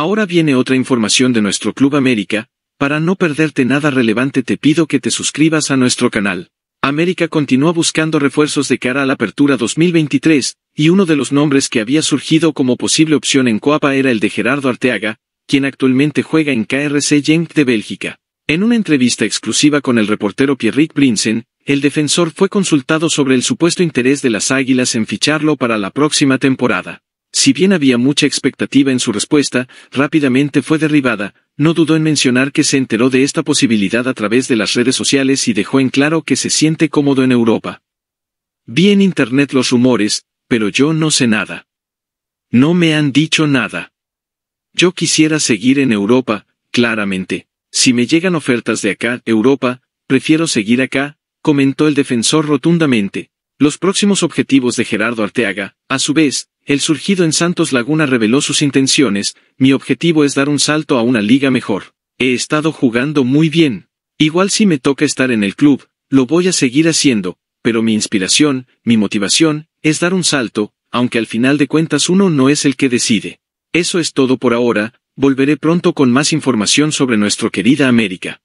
Ahora viene otra información de nuestro Club América, para no perderte nada relevante te pido que te suscribas a nuestro canal. América continúa buscando refuerzos de cara a la apertura 2023, y uno de los nombres que había surgido como posible opción en Coapa era el de Gerardo Arteaga, quien actualmente juega en KRC Genk de Bélgica. En una entrevista exclusiva con el reportero Pierrick Brinsen, el defensor fue consultado sobre el supuesto interés de las Águilas en ficharlo para la próxima temporada. Si bien había mucha expectativa en su respuesta, rápidamente fue derribada, no dudó en mencionar que se enteró de esta posibilidad a través de las redes sociales y dejó en claro que se siente cómodo en Europa. Vi en Internet los rumores, pero yo no sé nada. No me han dicho nada. Yo quisiera seguir en Europa, claramente. Si me llegan ofertas de acá, Europa, prefiero seguir acá, comentó el defensor rotundamente. Los próximos objetivos de Gerardo Arteaga, a su vez, el surgido en Santos Laguna reveló sus intenciones, mi objetivo es dar un salto a una liga mejor. He estado jugando muy bien. Igual si me toca estar en el club, lo voy a seguir haciendo, pero mi inspiración, mi motivación, es dar un salto, aunque al final de cuentas uno no es el que decide. Eso es todo por ahora, volveré pronto con más información sobre nuestro querida América.